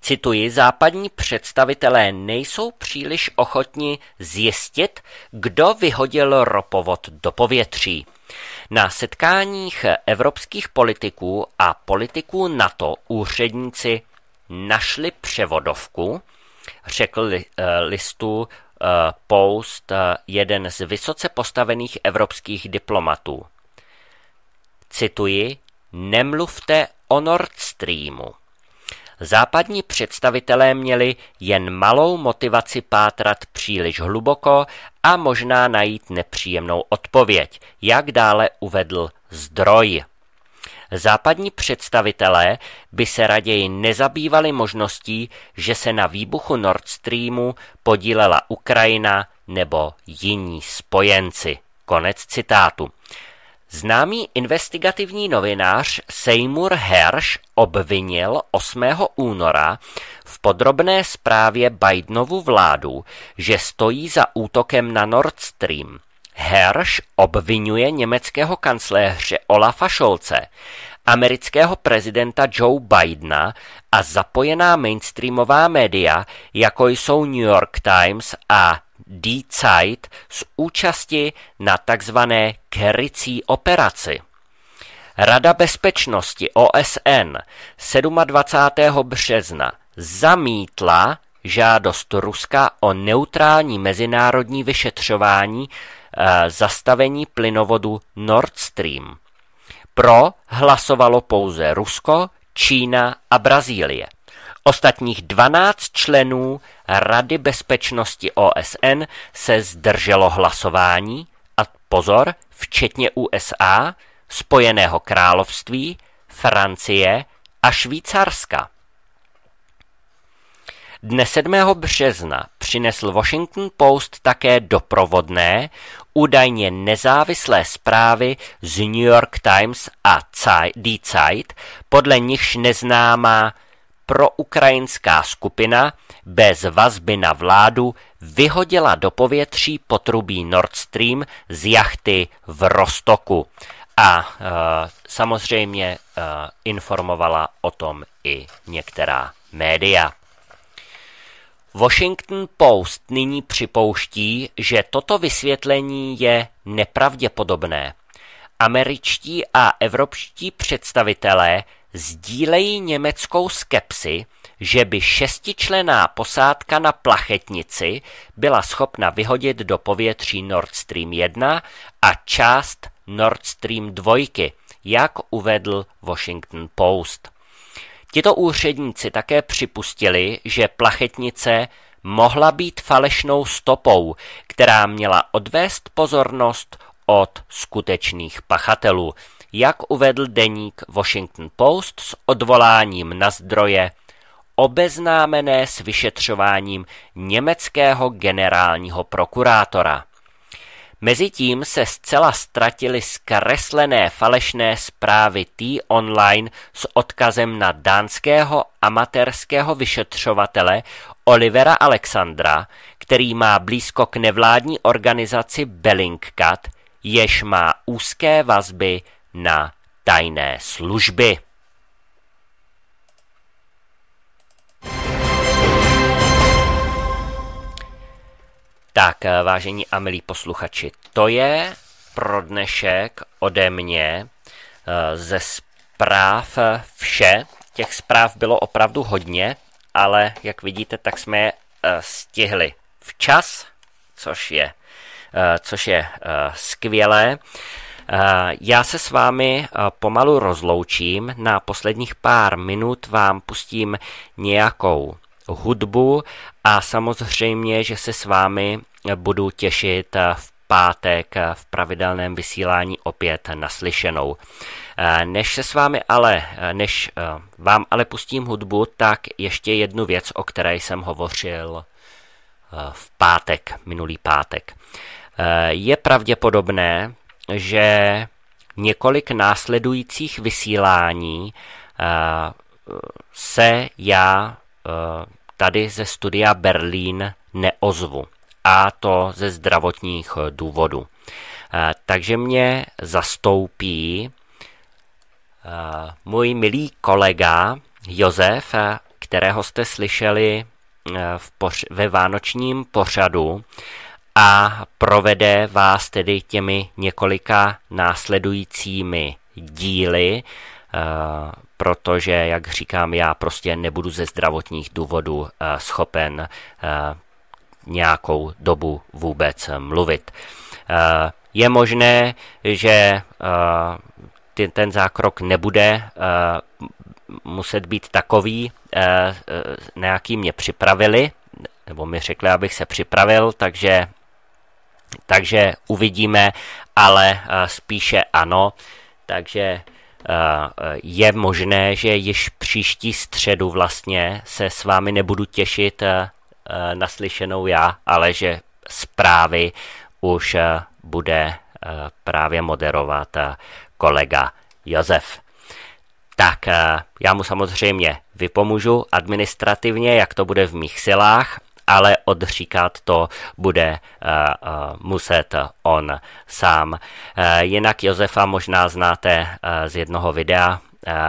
Cituji, západní představitelé nejsou příliš ochotni zjistit, kdo vyhodil ropovod do povětří. Na setkáních evropských politiků a politiků NATO úředníci našli převodovku, řekl li, eh, listu eh, Post eh, jeden z vysoce postavených evropských diplomatů. Cituji, Nemluvte o Nord Streamu. Západní představitelé měli jen malou motivaci pátrat příliš hluboko a možná najít nepříjemnou odpověď, jak dále uvedl zdroj. Západní představitelé by se raději nezabývali možností, že se na výbuchu Nord Streamu podílela Ukrajina nebo jiní spojenci. Konec citátu. Známý investigativní novinář Seymour Hersh obvinil 8. února v podrobné zprávě Bidenovu vládu, že stojí za útokem na Nord Stream. Hersh obvinuje německého kancléře Olafa Scholze, amerického prezidenta Joe Bidena a zapojená mainstreamová média, jako jsou New York Times a Die Zeit z účasti na tzv. kerycí operaci. Rada bezpečnosti OSN 27. března zamítla žádost Ruska o neutrální mezinárodní vyšetřování e, zastavení plynovodu Nord Stream. Pro hlasovalo pouze Rusko, Čína a Brazílie. Ostatních 12 členů Rady bezpečnosti OSN se zdrželo hlasování a pozor, včetně USA, Spojeného království, Francie a Švýcarska. Dne 7. března přinesl Washington Post také doprovodné, údajně nezávislé zprávy z New York Times a Die Zeit, podle nichž neznámá proukrajinská skupina bez vazby na vládu vyhodila do povětří potrubí Nord Stream z jachty v Rostoku a e, samozřejmě e, informovala o tom i některá média. Washington Post nyní připouští, že toto vysvětlení je nepravděpodobné. Američtí a evropští představitelé sdílejí německou skepsi, že by šestičlená posádka na plachetnici byla schopna vyhodit do povětří Nord Stream 1 a část Nord Stream 2, jak uvedl Washington Post. Tito úředníci také připustili, že plachetnice mohla být falešnou stopou, která měla odvést pozornost od skutečných pachatelů jak uvedl deník Washington Post s odvoláním na zdroje obeznámené s vyšetřováním německého generálního prokurátora. Mezitím se zcela ztratily zkreslené falešné zprávy T-Online s odkazem na dánského amatérského vyšetřovatele Olivera Alexandra, který má blízko k nevládní organizaci Bellingcat, jež má úzké vazby na tajné služby. Tak, vážení a milí posluchači, to je pro dnešek ode mě eh, ze zpráv eh, vše. Těch zpráv bylo opravdu hodně, ale jak vidíte, tak jsme je eh, stihli včas, což je, což je skvělé. Eh, já se s vámi eh, pomalu rozloučím, na posledních pár minut vám pustím nějakou hudbu a samozřejmě, že se s vámi eh, budu těšit v pátek v pravidelném vysílání opět naslyšenou. Než se s vámi ale, než vám ale pustím hudbu, tak ještě jednu věc, o které jsem hovořil v pátek, minulý pátek. Je pravděpodobné, že několik následujících vysílání eh, se já eh, tady ze studia Berlín neozvu. A to ze zdravotních eh, důvodů. Takže mě zastoupí můj milý kolega Josef, kterého jste slyšeli v poř- ve vánočním pořadu, a provede vás tedy těmi několika následujícími díly, eh, protože, jak říkám, já prostě nebudu ze zdravotních důvodů eh, schopen eh, nějakou dobu vůbec mluvit. Je možné, že ten zákrok nebude muset být takový, nějaký mě připravili, nebo mi řekli, abych se připravil, takže takže uvidíme, ale eh, spíše ano. Takže eh, eh, je možné, že již příští středu vlastně se s vámi nebudu těšit naslyšenou já, ale že zprávy už bude právě moderovat kolega Josef. Tak já mu samozřejmě vypomůžu administrativně, jak to bude v mých silách ale odříkat to bude eh, eh, muset on sám. Eh, jinak Josefa možná znáte z jednoho videa,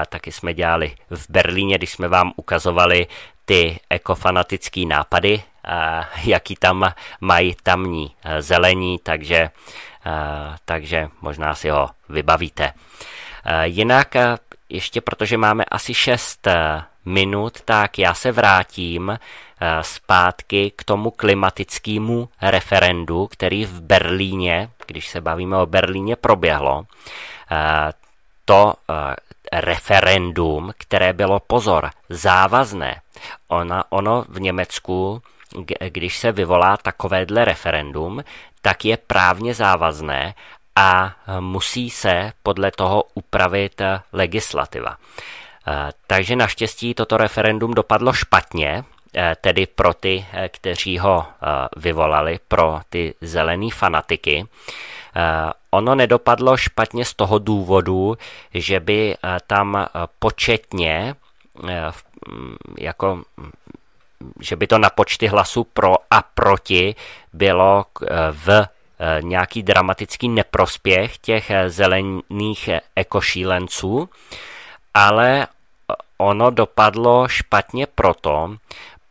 taky jsme dělali v Berlíně, když jsme vám ukazovali ty ekofanatické nápady, jaký tam mají tamní zelení, takže, takže možná si ho vybavíte. Jinak ještě protože máme asi 6 minut, tak já se vrátím Eh, zpátky k tomu klimatickému referendu, který v Berlíně, když se bavíme o Berlíně, proběhlo. Eh, to eh, referendum, které bylo pozor, závazné. Ona, ono v Německu, když se vyvolá takovéhle referendum, tak je právně závazné a musí se podle toho upravit legislativa. Takže naštěstí toto referendum dopadlo špatně, Eh, tedy pro ty, eh, kteří ho eh, vyvolali, pro ty zelený fanatiky. Ono nedopadlo špatně z toho důvodu, že by tam početně mm, jako mm, že by to na počty hlasů pro a proti bylo v nějaký dramatický neprospěch těch zelených ekošílenců, ale ono dopadlo špatně proto,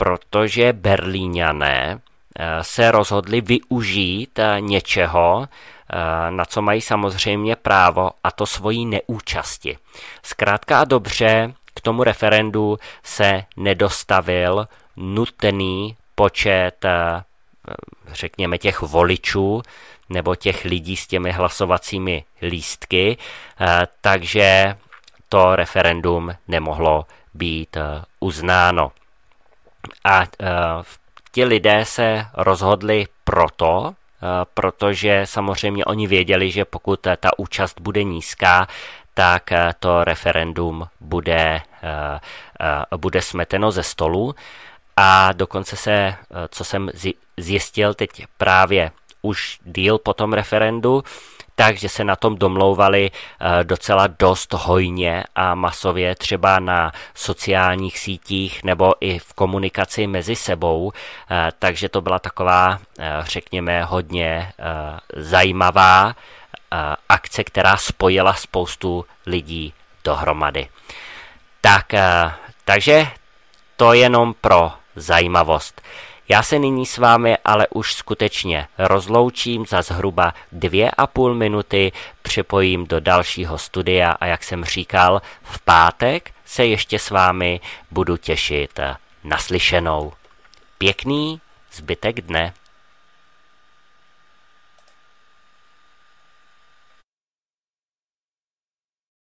protože Berlíňané eh, se rozhodli využít eh, něčeho, eh, na co mají samozřejmě právo, a to svojí neúčasti. Zkrátka a dobře, k tomu referendu se nedostavil nutný počet, řekněme, těch voličů nebo těch lidí s těmi hlasovacími lístky, takže to referendum nemohlo být uznáno. A eh, ti lidé se rozhodli proto, eh, protože samozřejmě oni věděli, že pokud ta účast bude nízká, tak eh, to referendum bude, bude smeteno ze stolu. A dokonce se, co jsem zjistil teď právě už díl po tom referendu, takže se na tom domlouvali eh, docela dost hojně a masově třeba na sociálních sítích nebo i v komunikaci mezi sebou, eh, takže to byla taková, eh, řekněme, hodně zajímavá akce, která spojila spoustu lidí dohromady. Tak, takže to jenom pro zajímavost. Já se nyní s vámi ale už skutečně rozloučím za zhruba dvě a půl minuty, připojím do dalšího studia a jak jsem říkal, v pátek se ještě s vámi budu těšit naslyšenou. Pěkný zbytek dne.